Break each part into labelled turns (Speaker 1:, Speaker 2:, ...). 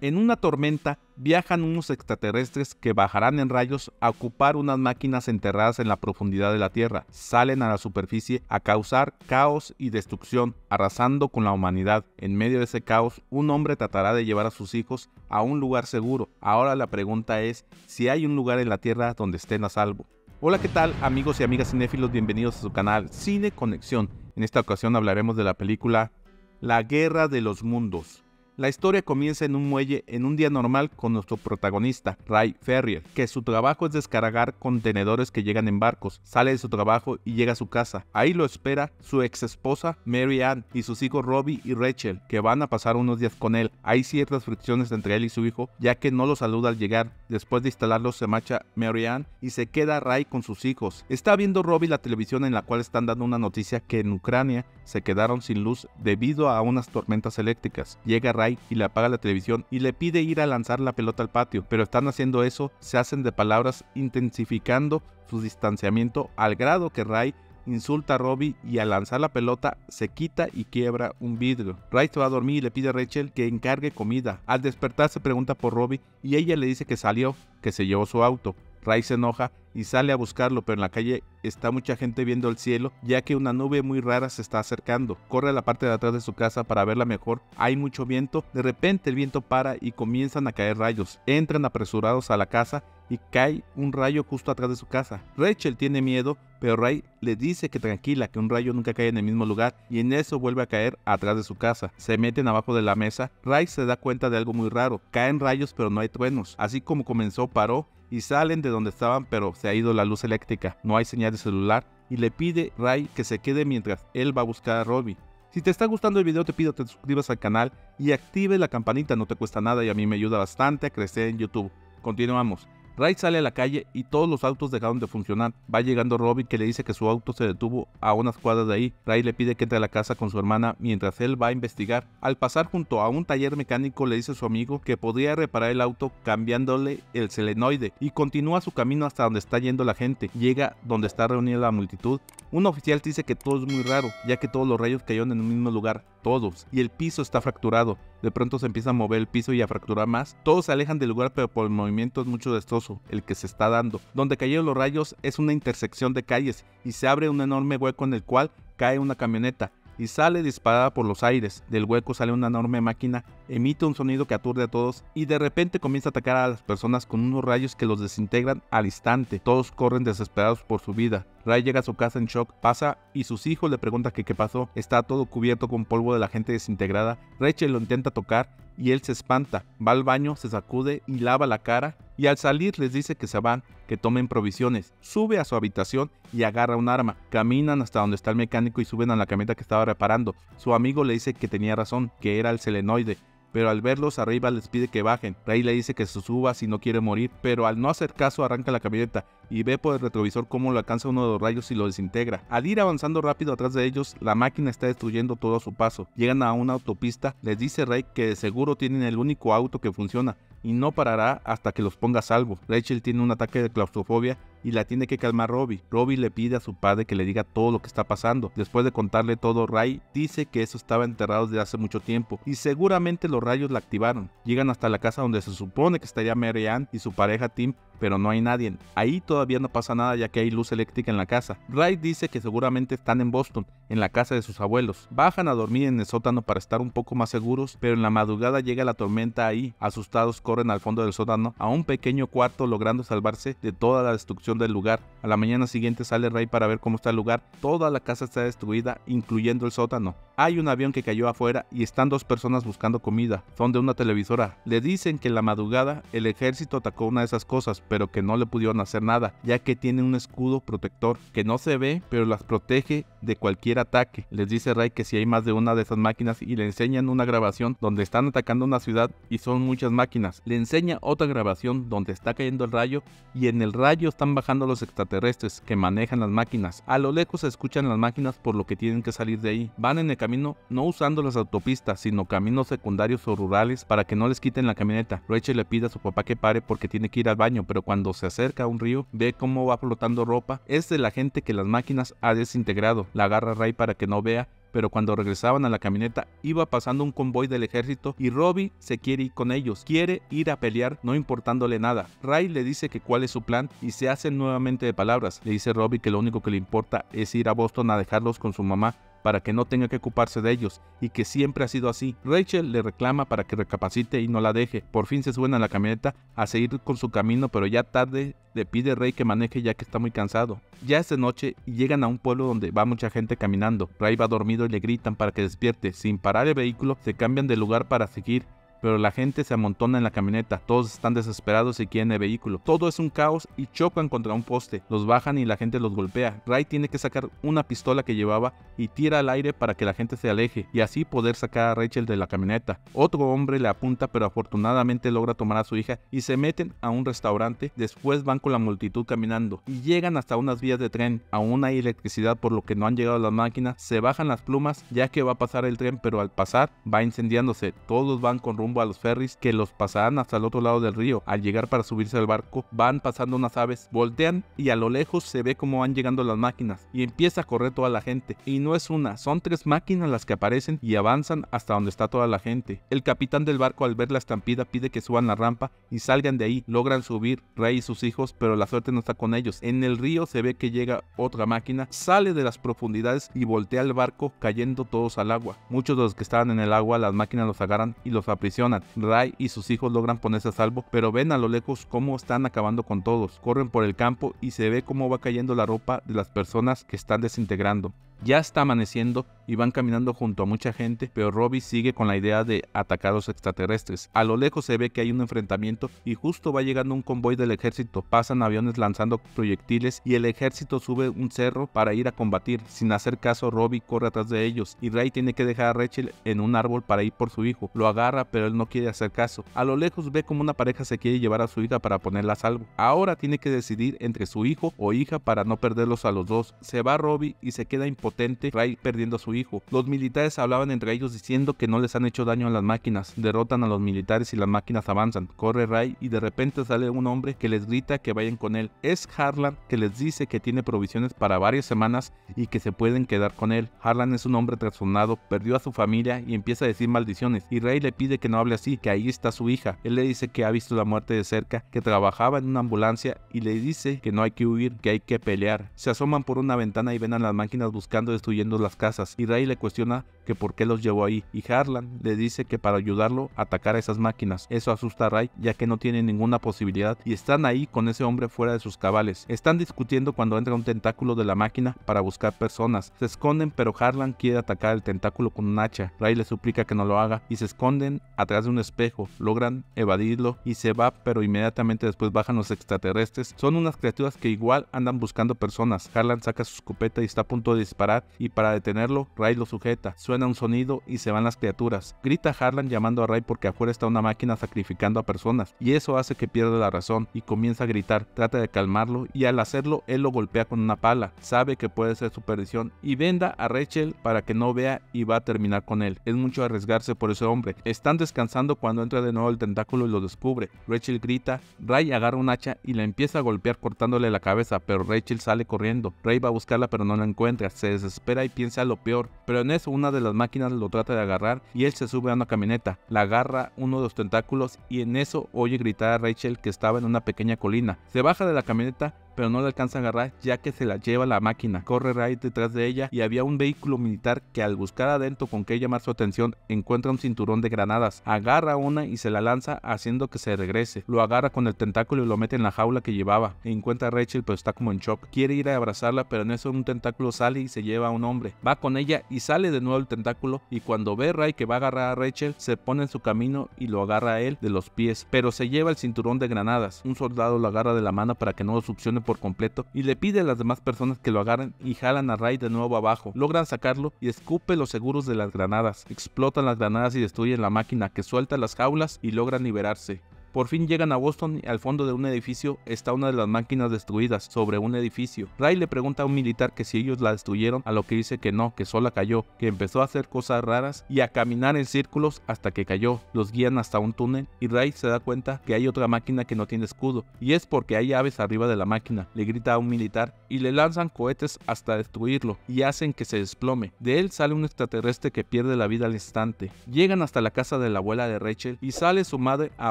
Speaker 1: En una tormenta viajan unos extraterrestres que bajarán en rayos a ocupar unas máquinas enterradas en la profundidad de la Tierra. Salen a la superficie a causar caos y destrucción, arrasando con la humanidad. En medio de ese caos, un hombre tratará de llevar a sus hijos a un lugar seguro. Ahora la pregunta es si hay un lugar en la Tierra donde estén a salvo. Hola, ¿qué tal amigos y amigas cinéfilos? Bienvenidos a su canal Cine Conexión. En esta ocasión hablaremos de la película La Guerra de los Mundos la historia comienza en un muelle en un día normal con nuestro protagonista, Ray Ferrier, que su trabajo es descargar contenedores que llegan en barcos. Sale de su trabajo y llega a su casa. Ahí lo espera su ex esposa Mary Ann y sus hijos Robbie y Rachel, que van a pasar unos días con él. Hay ciertas fricciones entre él y su hijo, ya que no lo saluda al llegar. Después de instalarlos se marcha Mary Ann y se queda Ray con sus hijos. Está viendo Robbie la televisión en la cual están dando una noticia que en Ucrania se quedaron sin luz debido a unas tormentas eléctricas. Llega Ray y le apaga la televisión y le pide ir a lanzar la pelota al patio, pero están haciendo eso, se hacen de palabras intensificando su distanciamiento al grado que Ray insulta a Robbie y al lanzar la pelota se quita y quiebra un vidrio. Ray se va a dormir y le pide a Rachel que encargue comida. Al despertar se pregunta por Robbie y ella le dice que salió, que se llevó su auto. Ray se enoja y sale a buscarlo, pero en la calle está mucha gente viendo el cielo, ya que una nube muy rara se está acercando. Corre a la parte de atrás de su casa para verla mejor. Hay mucho viento, de repente el viento para y comienzan a caer rayos. Entran apresurados a la casa y cae un rayo justo atrás de su casa. Rachel tiene miedo, pero Ray le dice que tranquila, que un rayo nunca cae en el mismo lugar y en eso vuelve a caer atrás de su casa. Se meten abajo de la mesa, Ray se da cuenta de algo muy raro, caen rayos pero no hay truenos, así como comenzó paró y salen de donde estaban, pero se ha ido la luz eléctrica, no hay señal de celular y le pide Ray que se quede mientras él va a buscar a Robbie. Si te está gustando el video te pido que te suscribas al canal y active la campanita, no te cuesta nada y a mí me ayuda bastante a crecer en YouTube. Continuamos. Ray sale a la calle y todos los autos dejaron de funcionar. Va llegando Robin que le dice que su auto se detuvo a unas cuadras de ahí. Ray le pide que entre a la casa con su hermana mientras él va a investigar. Al pasar junto a un taller mecánico le dice a su amigo que podría reparar el auto cambiándole el selenoide y continúa su camino hasta donde está yendo la gente. Llega donde está reunida la multitud. Un oficial dice que todo es muy raro, ya que todos los rayos cayeron en un mismo lugar, todos, y el piso está fracturado. De pronto se empieza a mover el piso y a fracturar más. Todos se alejan del lugar, pero por el movimiento es mucho destrozo el que se está dando. Donde cayeron los rayos es una intersección de calles y se abre un enorme hueco en el cual cae una camioneta y sale disparada por los aires. Del hueco sale una enorme máquina, emite un sonido que aturde a todos y de repente comienza a atacar a las personas con unos rayos que los desintegran al instante. Todos corren desesperados por su vida. Ray llega a su casa en shock, pasa y sus hijos le preguntan que qué pasó. Está todo cubierto con polvo de la gente desintegrada. Rachel lo intenta tocar y él se espanta, va al baño, se sacude y lava la cara y al salir les dice que se van, que tomen provisiones, sube a su habitación y agarra un arma, caminan hasta donde está el mecánico y suben a la camioneta que estaba reparando. Su amigo le dice que tenía razón, que era el selenoide, pero al verlos arriba les pide que bajen. Ray le dice que se suba si no quiere morir, pero al no hacer caso arranca la camioneta y ve por el retrovisor cómo lo alcanza uno de los rayos y lo desintegra. Al ir avanzando rápido atrás de ellos, la máquina está destruyendo todo a su paso. Llegan a una autopista, les dice Ray que de seguro tienen el único auto que funciona y no parará hasta que los ponga a salvo. Rachel tiene un ataque de claustrofobia y la tiene que calmar Robbie. Robbie le pide a su padre que le diga todo lo que está pasando. Después de contarle todo, Ray dice que eso estaba enterrado desde hace mucho tiempo y seguramente los rayos la activaron. Llegan hasta la casa donde se supone que estaría Mary Ann y su pareja Tim, pero no hay nadie. Ahí todo todavía no pasa nada ya que hay luz eléctrica en la casa. Ray dice que seguramente están en Boston, en la casa de sus abuelos. Bajan a dormir en el sótano para estar un poco más seguros, pero en la madrugada llega la tormenta ahí. Asustados corren al fondo del sótano a un pequeño cuarto logrando salvarse de toda la destrucción del lugar. A la mañana siguiente sale Ray para ver cómo está el lugar. Toda la casa está destruida, incluyendo el sótano hay un avión que cayó afuera y están dos personas buscando comida. Son de una televisora. Le dicen que en la madrugada el ejército atacó una de esas cosas, pero que no le pudieron hacer nada, ya que tiene un escudo protector que no se ve, pero las protege de cualquier ataque. Les dice Ray que si hay más de una de esas máquinas y le enseñan una grabación donde están atacando una ciudad y son muchas máquinas. Le enseña otra grabación donde está cayendo el rayo y en el rayo están bajando los extraterrestres que manejan las máquinas. A lo lejos se escuchan las máquinas por lo que tienen que salir de ahí. Van en el camino no usando las autopistas, sino caminos secundarios o rurales para que no les quiten la camioneta. Rachel le pide a su papá que pare porque tiene que ir al baño, pero cuando se acerca a un río, ve cómo va flotando ropa. Es de la gente que las máquinas ha desintegrado. La agarra Ray para que no vea pero cuando regresaban a la camioneta iba pasando un convoy del ejército y Robbie se quiere ir con ellos, quiere ir a pelear no importándole nada. Ray le dice que cuál es su plan y se hacen nuevamente de palabras. Le dice Robbie que lo único que le importa es ir a Boston a dejarlos con su mamá, para que no tenga que ocuparse de ellos, y que siempre ha sido así. Rachel le reclama para que recapacite y no la deje. Por fin se suben a la camioneta a seguir con su camino, pero ya tarde le pide Rey que maneje ya que está muy cansado. Ya es de noche y llegan a un pueblo donde va mucha gente caminando. Ray va dormido y le gritan para que despierte. Sin parar el vehículo, se cambian de lugar para seguir pero la gente se amontona en la camioneta, todos están desesperados y quieren el vehículo. Todo es un caos y chocan contra un poste, los bajan y la gente los golpea. Ray tiene que sacar una pistola que llevaba y tira al aire para que la gente se aleje y así poder sacar a Rachel de la camioneta. Otro hombre le apunta pero afortunadamente logra tomar a su hija y se meten a un restaurante, después van con la multitud caminando y llegan hasta unas vías de tren, aún hay electricidad por lo que no han llegado las máquinas, se bajan las plumas ya que va a pasar el tren pero al pasar va incendiándose, todos van con rumbo a los ferries que los pasarán hasta el otro lado del río. Al llegar para subirse al barco, van pasando unas aves, voltean y a lo lejos se ve cómo van llegando las máquinas y empieza a correr toda la gente. Y no es una, son tres máquinas las que aparecen y avanzan hasta donde está toda la gente. El capitán del barco al ver la estampida pide que suban la rampa y salgan de ahí. Logran subir, Rey y sus hijos, pero la suerte no está con ellos. En el río se ve que llega otra máquina, sale de las profundidades y voltea el barco cayendo todos al agua. Muchos de los que estaban en el agua, las máquinas los agarran y los aprisionan Ray y sus hijos logran ponerse a salvo, pero ven a lo lejos cómo están acabando con todos. Corren por el campo y se ve cómo va cayendo la ropa de las personas que están desintegrando. Ya está amaneciendo y van caminando junto a mucha gente, pero Robbie sigue con la idea de atacar a los extraterrestres. A lo lejos se ve que hay un enfrentamiento y justo va llegando un convoy del ejército. Pasan aviones lanzando proyectiles y el ejército sube un cerro para ir a combatir. Sin hacer caso, Robbie corre atrás de ellos y Ray tiene que dejar a Rachel en un árbol para ir por su hijo. Lo agarra, pero él no quiere hacer caso. A lo lejos ve como una pareja se quiere llevar a su hija para ponerla a salvo. Ahora tiene que decidir entre su hijo o hija para no perderlos a los dos. Se va Robbie y se queda impotente Ray perdiendo a su hijo. Los militares hablaban entre ellos diciendo que no les han hecho daño a las máquinas, derrotan a los militares y las máquinas avanzan. Corre Ray y de repente sale un hombre que les grita que vayan con él. Es Harlan que les dice que tiene provisiones para varias semanas y que se pueden quedar con él. Harlan es un hombre trastornado, perdió a su familia y empieza a decir maldiciones y Ray le pide que no hable así, que ahí está su hija. Él le dice que ha visto la muerte de cerca, que trabajaba en una ambulancia y le dice que no hay que huir, que hay que pelear. Se asoman por una ventana y ven a las máquinas buscar destruyendo las casas. Y Ray le cuestiona que por qué los llevó ahí, y Harlan le dice que para ayudarlo a atacar a esas máquinas. Eso asusta a Ray ya que no tiene ninguna posibilidad y están ahí con ese hombre fuera de sus cabales. Están discutiendo cuando entra un tentáculo de la máquina para buscar personas. Se esconden pero Harlan quiere atacar el tentáculo con un hacha. Ray le suplica que no lo haga y se esconden atrás de un espejo. Logran evadirlo y se va pero inmediatamente después bajan los extraterrestres. Son unas criaturas que igual andan buscando personas. Harlan saca su escopeta y está a punto de disparar y para detenerlo Ray lo sujeta. Suena un sonido y se van las criaturas. Grita Harlan llamando a Ray porque afuera está una máquina sacrificando a personas y eso hace que pierda la razón y comienza a gritar. Trata de calmarlo y al hacerlo él lo golpea con una pala. Sabe que puede ser su perdición y venda a Rachel para que no vea y va a terminar con él. Es mucho arriesgarse por ese hombre. Están descansando cuando entra de nuevo el tentáculo y lo descubre. Rachel grita, Ray agarra un hacha y la empieza a golpear cortándole la cabeza, pero Rachel sale corriendo. Ray va a buscarla pero no la encuentra, se desespera y piensa lo peor, pero en eso una de las las máquinas lo trata de agarrar y él se sube a una camioneta, la agarra uno de los tentáculos y en eso oye gritar a Rachel que estaba en una pequeña colina. Se baja de la camioneta pero no le alcanza a agarrar ya que se la lleva la máquina. Corre Ray detrás de ella y había un vehículo militar que al buscar adentro con qué llamar su atención encuentra un cinturón de granadas, agarra una y se la lanza haciendo que se regrese. Lo agarra con el tentáculo y lo mete en la jaula que llevaba. Encuentra a Rachel pero está como en shock. Quiere ir a abrazarla pero en eso un tentáculo sale y se lleva a un hombre. Va con ella y sale de nuevo el tentáculo y cuando ve Ray que va a agarrar a Rachel se pone en su camino y lo agarra a él de los pies pero se lleva el cinturón de granadas. Un soldado lo agarra de la mano para que no lo succione por completo y le pide a las demás personas que lo agarren y jalan a Ray de nuevo abajo. Logran sacarlo y escupe los seguros de las granadas. Explotan las granadas y destruyen la máquina que suelta las jaulas y logran liberarse. Por fin llegan a Boston y al fondo de un edificio está una de las máquinas destruidas sobre un edificio. Ray le pregunta a un militar que si ellos la destruyeron, a lo que dice que no, que sola cayó, que empezó a hacer cosas raras y a caminar en círculos hasta que cayó. Los guían hasta un túnel y Ray se da cuenta que hay otra máquina que no tiene escudo y es porque hay aves arriba de la máquina. Le grita a un militar y le lanzan cohetes hasta destruirlo y hacen que se desplome. De él sale un extraterrestre que pierde la vida al instante. Llegan hasta la casa de la abuela de Rachel y sale su madre a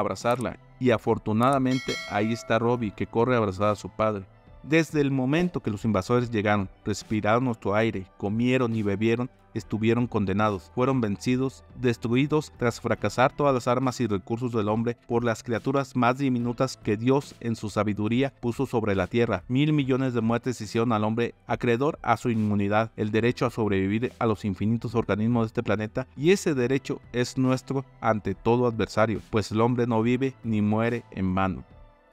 Speaker 1: abrazarla y afortunadamente ahí está Robbie que corre abrazada a su padre. Desde el momento que los invasores llegaron, respiraron nuestro aire, comieron y bebieron, estuvieron condenados, fueron vencidos, destruidos tras fracasar todas las armas y recursos del hombre por las criaturas más diminutas que Dios en su sabiduría puso sobre la tierra. Mil millones de muertes hicieron al hombre acreedor a su inmunidad, el derecho a sobrevivir a los infinitos organismos de este planeta y ese derecho es nuestro ante todo adversario, pues el hombre no vive ni muere en vano.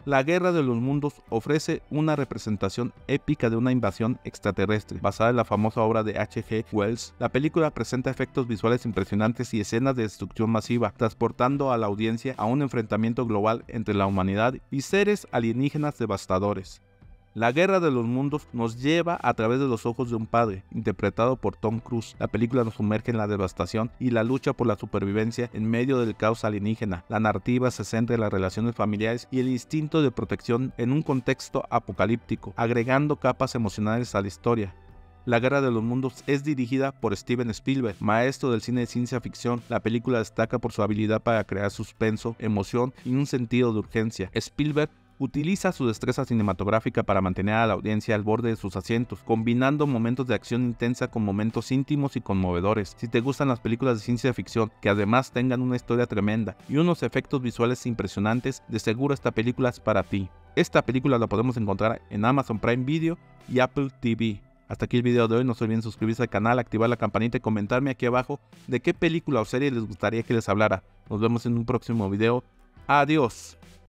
Speaker 1: La Guerra de los Mundos ofrece una representación épica de una invasión extraterrestre, basada en la famosa obra de H.G. Wells. La película presenta efectos visuales impresionantes y escenas de destrucción masiva, transportando a la audiencia a un enfrentamiento global entre la humanidad y seres alienígenas devastadores. La Guerra de los Mundos nos lleva a través de los ojos de un padre, interpretado por Tom Cruise. La película nos sumerge en la devastación y la lucha por la supervivencia en medio del caos alienígena. La narrativa se centra en las relaciones familiares y el instinto de protección en un contexto apocalíptico, agregando capas emocionales a la historia. La Guerra de los Mundos es dirigida por Steven Spielberg, maestro del cine de ciencia ficción. La película destaca por su habilidad para crear suspenso, emoción y un sentido de urgencia. Spielberg Utiliza su destreza cinematográfica para mantener a la audiencia al borde de sus asientos, combinando momentos de acción intensa con momentos íntimos y conmovedores. Si te gustan las películas de ciencia ficción, que además tengan una historia tremenda y unos efectos visuales impresionantes, de seguro esta película es para ti. Esta película la podemos encontrar en Amazon Prime Video y Apple TV. Hasta aquí el video de hoy, no se olviden suscribirse al canal, activar la campanita y comentarme aquí abajo de qué película o serie les gustaría que les hablara. Nos vemos en un próximo video. Adiós.